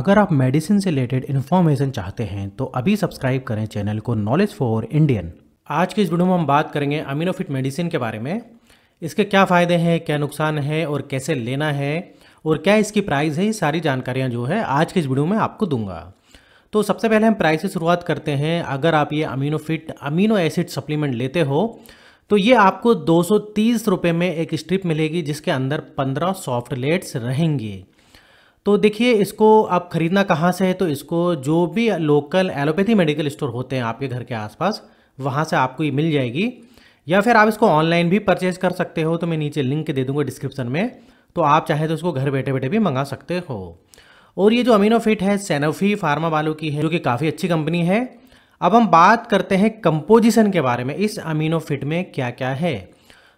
अगर आप मेडिसिन से रिलेटेड इन्फॉर्मेशन चाहते हैं तो अभी सब्सक्राइब करें चैनल को नॉलेज फॉर इंडियन आज की इस वीडियो में हम बात करेंगे अमीनोफिट मेडिसिन के बारे में इसके क्या फ़ायदे हैं क्या नुकसान है और कैसे लेना है और क्या इसकी प्राइस है ये सारी जानकारियाँ जो है आज के इस वीडियो में आपको दूंगा तो सबसे पहले हम प्राइस से शुरुआत करते हैं अगर आप ये अमीनोफिट अमीनो एसिड सप्लीमेंट लेते हो तो ये आपको दो सौ में एक स्ट्रिप मिलेगी जिसके अंदर पंद्रह सॉफ्ट लेट्स रहेंगी तो देखिए इसको आप ख़रीदना कहाँ से है तो इसको जो भी लोकल एलोपैथी मेडिकल स्टोर होते हैं आपके घर के आसपास वहाँ से आपको ये मिल जाएगी या फिर आप इसको ऑनलाइन भी परचेज कर सकते हो तो मैं नीचे लिंक दे दूँगा डिस्क्रिप्सन में तो आप चाहे तो इसको घर बैठे बैठे भी मंगा सकते हो और ये जो अमीनोफिट है सेनोफी फार्मा वालों की है जो कि काफ़ी अच्छी कंपनी है अब हम बात करते हैं कंपोजिशन के बारे में इस अमीनोफिट में क्या क्या है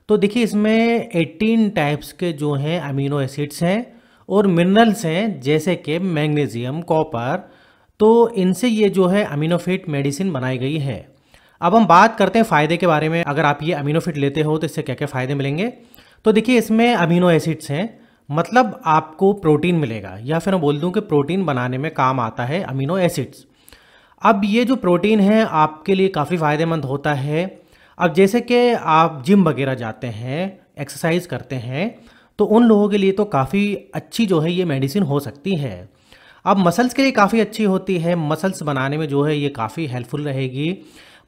तो देखिए इसमें 18 टाइप्स के जो हैं अमीनो एसिड्स हैं और मिनरल्स हैं जैसे कि मैग्नीशियम कॉपर तो इनसे ये जो है अमीनोफिट मेडिसिन बनाई गई है अब हम बात करते हैं फ़ायदे के बारे में अगर आप ये अमीनोफिट लेते हो तो इससे क्या क्या फ़ायदे मिलेंगे तो देखिए इसमें अमीनो एसिड्स हैं मतलब आपको प्रोटीन मिलेगा या फिर मैं बोल दूँ कि प्रोटीन बनाने में काम आता है अमीनो एसिड्स अब ये जो प्रोटीन है आपके लिए काफ़ी फ़ायदेमंद होता है अब जैसे कि आप जिम वगैरह जाते हैं एक्सरसाइज करते हैं तो उन लोगों के लिए तो काफ़ी अच्छी जो है ये मेडिसिन हो सकती है अब मसल्स के लिए काफ़ी अच्छी होती है मसल्स बनाने में जो है ये काफ़ी हेल्पफुल रहेगी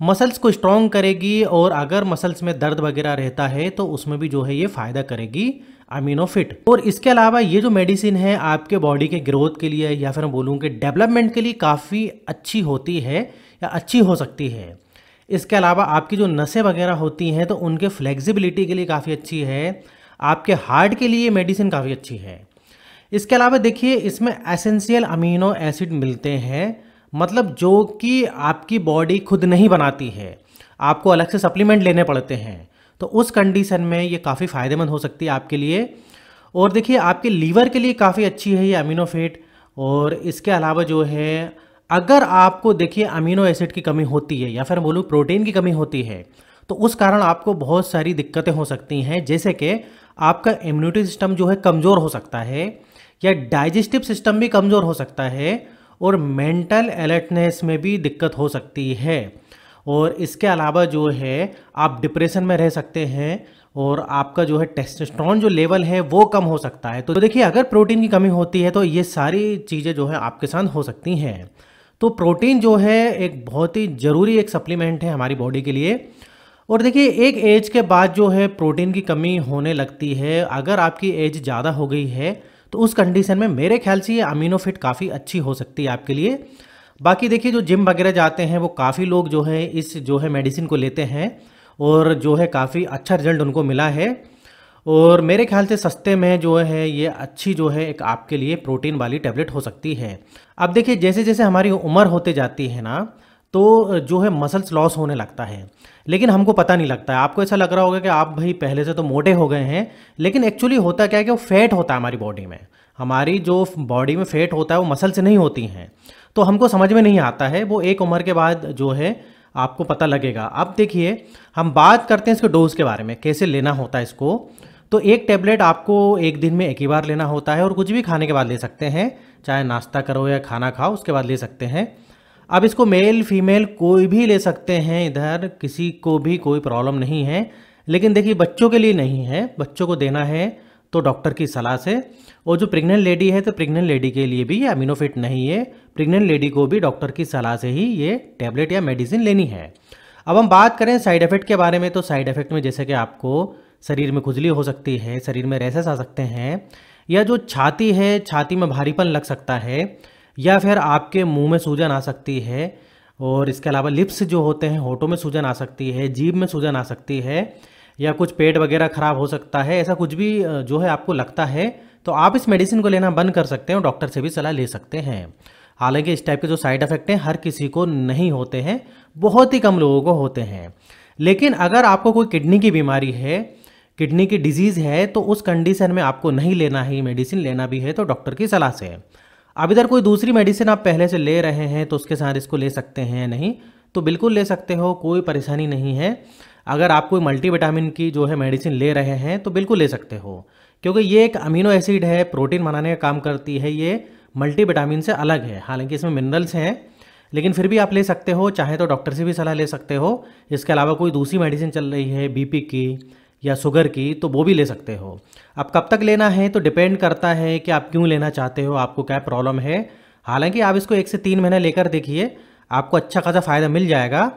मसल्स को स्ट्रॉन्ग करेगी और अगर मसल्स में दर्द वगैरह रहता है तो उसमें भी जो है ये फ़ायदा करेगी अमीनोफिट और इसके अलावा ये जो मेडिसिन है आपके बॉडी के ग्रोथ के लिए या फिर मैं बोलूँ कि डेवलपमेंट के लिए काफ़ी अच्छी होती है या अच्छी हो सकती है इसके अलावा आपकी जो नसें वगैरह होती हैं तो उनके फ्लेक्सिबिलिटी के लिए काफ़ी अच्छी है आपके हार्ट के लिए मेडिसिन काफ़ी अच्छी है इसके अलावा देखिए इसमें एसेंशियल अमीनो एसिड मिलते हैं मतलब जो कि आपकी बॉडी खुद नहीं बनाती है आपको अलग से सप्लीमेंट लेने पड़ते हैं तो उस कंडीशन में ये काफ़ी फ़ायदेमंद हो सकती है आपके लिए और देखिए आपके लीवर के लिए काफ़ी अच्छी है ये अमीनो फेट और इसके अलावा जो है अगर आपको देखिए अमीनो एसिड की कमी होती है या फिर बोलूँ प्रोटीन की कमी होती है तो उस कारण आपको बहुत सारी दिक्कतें हो सकती हैं जैसे कि आपका इम्यूनिटी सिस्टम जो है कमज़ोर हो सकता है या डाइजेस्टिव सिस्टम भी कमज़ोर हो सकता है और मेंटल अलर्टनेस में भी दिक्कत हो सकती है और इसके अलावा जो है आप डिप्रेशन में रह सकते हैं और आपका जो है टेस्टोस्टेरोन जो लेवल है वो कम हो सकता है तो देखिए अगर प्रोटीन की कमी होती है तो ये सारी चीज़ें जो है आपके साथ हो सकती हैं तो प्रोटीन जो है एक बहुत ही ज़रूरी एक सप्लीमेंट है हमारी बॉडी के लिए और देखिए एक एज के बाद जो है प्रोटीन की कमी होने लगती है अगर आपकी एज ज़्यादा हो गई है तो उस कंडीशन में मेरे ख्याल से ये अमीनो फिट काफ़ी अच्छी हो सकती है आपके लिए बाकी देखिए जो जिम वगैरह जाते हैं वो काफ़ी लोग जो है इस जो है मेडिसिन को लेते हैं और जो है काफ़ी अच्छा रिजल्ट उनको मिला है और मेरे ख्याल से सस्ते में जो है ये अच्छी जो है एक आपके लिए प्रोटीन वाली टैबलेट हो सकती है अब देखिए जैसे जैसे हमारी उम्र होते जाती है ना तो जो है मसल्स लॉस होने लगता है लेकिन हमको पता नहीं लगता है आपको ऐसा लग रहा होगा कि आप भाई पहले से तो मोटे हो गए हैं लेकिन एक्चुअली होता क्या है कि वो फैट होता है हमारी बॉडी में हमारी जो बॉडी में फैट होता है वो मसल्स नहीं होती हैं तो हमको समझ में नहीं आता है वो एक उम्र के बाद जो है आपको पता लगेगा अब देखिए हम बात करते हैं इसके डोज के बारे में कैसे लेना होता है इसको तो एक टैबलेट आपको एक दिन में एक ही बार लेना होता है और कुछ भी खाने के बाद ले सकते हैं चाहे नाश्ता करो या खाना खाओ उसके बाद ले सकते हैं अब इसको मेल फीमेल कोई भी ले सकते हैं इधर किसी को भी कोई प्रॉब्लम नहीं है लेकिन देखिए बच्चों के लिए नहीं है बच्चों को देना है तो डॉक्टर की सलाह से और जो प्रेग्नेंट लेडी है तो प्रेग्नेंट लेडी के लिए भी ये अमिनोफिट नहीं है प्रेग्नेंट लेडी को भी डॉक्टर की सलाह से ही ये टैबलेट या मेडिसिन लेनी है अब हम बात करें साइड इफ़ेक्ट के बारे में तो साइड इफ़ेक्ट में जैसे कि आपको शरीर में खुजली हो सकती है शरीर में रेसेस आ सकते हैं या जो छाती है छाती में भारीपन लग सकता है या फिर आपके मुंह में सूजन आ सकती है और इसके अलावा लिप्स जो होते हैं होठों में सूजन आ सकती है जीभ में सूजन आ सकती है या कुछ पेट वगैरह ख़राब हो सकता है ऐसा कुछ भी जो है आपको लगता है तो आप इस मेडिसिन को लेना बंद कर सकते हैं और डॉक्टर से भी सलाह ले सकते हैं हालांकि इस टाइप के जो साइड इफ़ेक्ट हैं हर किसी को नहीं होते हैं बहुत ही कम लोगों को होते हैं लेकिन अगर आपको कोई किडनी की बीमारी है किडनी की डिजीज़ है तो उस कंडीशन में आपको नहीं लेना है मेडिसिन लेना भी है तो डॉक्टर की सलाह से अब इधर कोई दूसरी मेडिसिन आप पहले से ले रहे हैं तो उसके साथ इसको ले सकते हैं नहीं तो बिल्कुल ले सकते हो कोई परेशानी नहीं है अगर आप कोई मल्टीविटामिन की जो है मेडिसिन ले रहे हैं तो बिल्कुल ले सकते हो क्योंकि ये एक अमीनो एसिड है प्रोटीन बनाने का काम करती है ये मल्टीविटामिन से अलग है हालांकि इसमें मिनरल्स हैं लेकिन फिर भी आप ले सकते हो चाहे तो डॉक्टर से भी सलाह ले सकते हो इसके अलावा कोई दूसरी मेडिसिन चल रही है बीपी की या शुगर की तो वो भी ले सकते हो अब कब तक लेना है तो डिपेंड करता है कि आप क्यों लेना चाहते हो आपको क्या प्रॉब्लम है हालांकि आप इसको एक से तीन महीने लेकर देखिए आपको अच्छा खासा फ़ायदा मिल जाएगा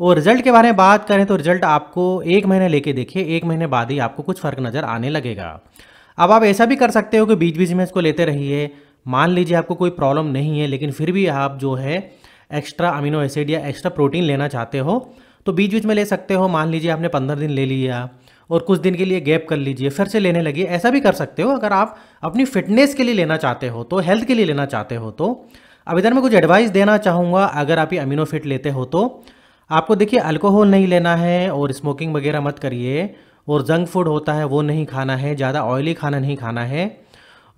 और रिजल्ट के बारे में बात करें तो रिजल्ट आपको एक महीने लेके देखिए एक महीने बाद ही आपको कुछ फ़र्क नज़र आने लगेगा अब आप ऐसा भी कर सकते हो कि बीच बीच में इसको लेते रहिए मान लीजिए आपको कोई प्रॉब्लम नहीं है लेकिन फिर भी आप जो है एक्स्ट्रा अमीनो एसिड या एक्स्ट्रा प्रोटीन लेना चाहते हो तो बीच बीच में ले सकते हो मान लीजिए आपने पंद्रह दिन ले लिया और कुछ दिन के लिए गैप कर लीजिए फिर से लेने लगी ऐसा भी कर सकते हो अगर आप अपनी फिटनेस के लिए लेना चाहते हो तो हेल्थ के लिए लेना चाहते हो तो अब इधर मैं कुछ एडवाइस देना चाहूँगा अगर आप ये अमीनोफिट लेते हो तो आपको देखिए अल्कोहल नहीं लेना है और स्मोकिंग वगैरह मत करिए और जंक फूड होता है वो नहीं खाना है ज़्यादा ऑयली खाना नहीं खाना है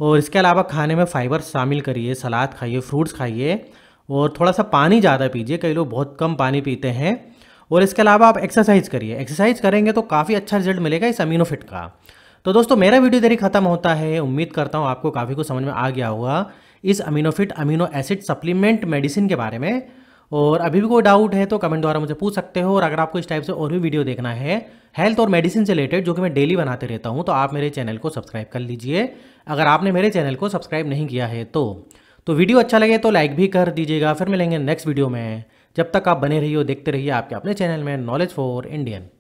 और इसके अलावा खाने में फाइबर शामिल करिए सलाद खाइए फ्रूट्स खाइए और थोड़ा सा पानी ज़्यादा पीजिए कई लोग बहुत कम पानी पीते हैं और इसके अलावा आप एक्सरसाइज करिए एक्सरसाइज करेंगे तो काफ़ी अच्छा रिजल्ट मिलेगा इस अमीनोफिट का तो दोस्तों मेरा वीडियो देरी खत्म होता है उम्मीद करता हूँ आपको काफ़ी कुछ समझ में आ गया होगा इस Aminofit amino acid supplement medicine के बारे में और अभी भी कोई डाउट है तो कमेंट द्वारा मुझे पूछ सकते हो और अगर आपको इस टाइप से और भी वीडियो देखना है हेल्थ और मेडिसिन से रिलेटेड जो कि मैं डेली बनाते रहता हूँ तो आप मेरे चैनल को सब्सक्राइब कर लीजिए अगर आपने मेरे चैनल को सब्सक्राइब नहीं किया है तो तो वीडियो अच्छा लगे तो लाइक भी कर दीजिएगा फिर मिलेंगे नेक्स्ट वीडियो में जब तक आप बने रहिए देखते रहिए आपके अपने चैनल में नॉलेज फॉर इंडियन